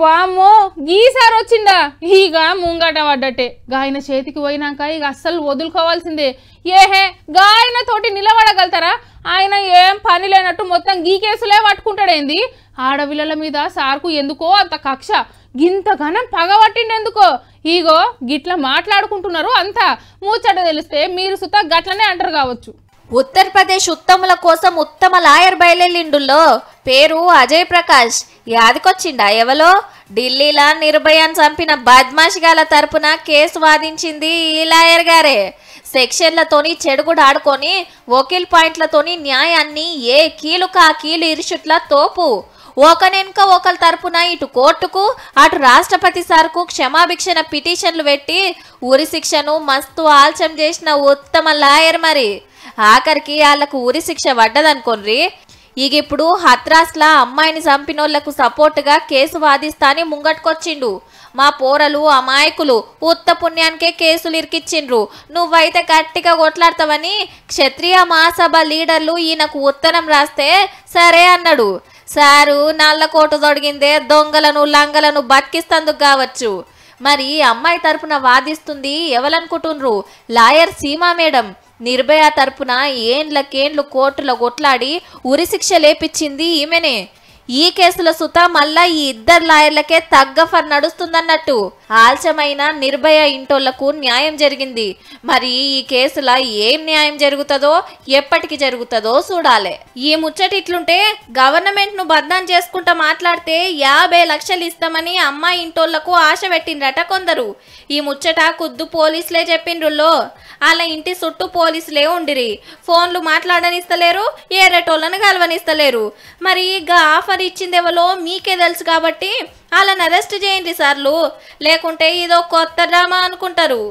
వామో ఈసారి వచ్చిందా ఈగ ముంగట పడ్డట్టే గాయన చేతికి పోయినాక ఇక అస్సలు వదులుకోవాల్సిందే ఏహే గాయన తోటి నిలబడగలుగుతారా ఆయన ఏం పని లేనట్టు మొత్తం గీ కేసులే పట్టుకుంటాడేంది ఆడపిల్లల మీద సార్కు ఎందుకో అంత కక్ష గింతగానం పగబట్టిండెందుకో ఈగో గిట్ల మాట్లాడుకుంటున్నారు అంతా ముచ్చట తెలిస్తే మీరు సుత గట్లనే అంటారు కావచ్చు ఉత్తరప్రదేశ్ ఉత్తముల కోసం ఉత్తమ లాయర్ బయలుదేరిండుల్లో పేరు అజయ్ ప్రకాష్ యాదికొచ్చిండా ఎవలో ఢిల్లీలా నిర్భయాన్ని చంపిన బద్మాషిగాల తరపున కేసు వాదించింది ఈ లాయర్ గారే సెక్షన్లతోని చెడుగుడు ఆడుకొని వకీల్ పాయింట్లతోని న్యాయాన్ని ఏ కీలు కా కీలు ఇరుషుట్ల తోపు ఒకనెనుక ఒకరి తరపున ఇటు కోర్టుకు అటు రాష్ట్రపతి సార్కు క్షమాభిక్షణ పిటిషన్లు పెట్టి ఉరి శిక్షను మస్తు ఆల్చం చేసిన ఉత్తమ లాయర్ మరి ఆఖరికి వాళ్లకు ఉరి శిక్ష పడ్డదనుకోన్రీ ఇక ఇప్పుడు హత్రాస్లా అమ్మాయిని చంపినోళ్లకు సపోర్టుగా కేసు వాదిస్తాని ముంగట్కొచ్చిండు మా పోరలు అమాయకులు ఉత్త పుణ్యానికే కేసులు ఇరికిచ్చిండ్రు నువ్వైతే గట్టిగా కొట్లాడతావని క్షత్రియ మహాసభ లీడర్లు ఈయనకు ఉత్తరం రాస్తే సరే అన్నాడు సారు నల్లకోటు తొడిగిందే దొంగలను లంగలను బతికిస్తందుకు కావచ్చు మరి అమ్మాయి తరపున వాదిస్తుంది ఎవలనుకుంటుండ్రు లాయర్ సీమా మేడం నిర్భయ తరపున ఏండ్లకేండ్లు కోర్టులో కొట్లాడి ఉరిశిక్ష లేపించింది ఈమెనే ఈ కేసుల సుత మళ్ళా ఈ ఇద్దరు లాయర్లకే తగ్గ ఫర్ నడుస్తుందన్నట్టు ఆల్చమైన నిర్భయ ఇంటోళ్లకు న్యాయం జరిగింది మరి ఈ కేసుల ఏం న్యాయం జరుగుతుందో ఎప్పటికి జరుగుతుందో చూడాలి ఈ ముచ్చట ఇట్లుంటే గవర్నమెంట్ ను బద్దం చేసుకుంటా మాట్లాడితే యాభై లక్షలు ఇస్తామని అమ్మాయి ఇంటోళ్లకు ఆశ పెట్టిండ్రట కొందరు ఈ ముచ్చట కుద్దు పోలీసులే చెప్పిండ్రుల్లో వాళ్ళ ఇంటి చుట్టూ పోలీసులే ఉండిరి ఫోన్లు మాట్లాడనిస్తలేరు ఏరేటోళ్ళను కలవనిస్తలేరు మరి ఇక ఆఫర్ ఇచ్చిందేవలో మీకే తెలుసు కాబట్టి వాళ్ళని అరెస్ట్ చేయండి సార్లు లేకుంటే ఇదో కొత్త డ్రామా అనుకుంటారు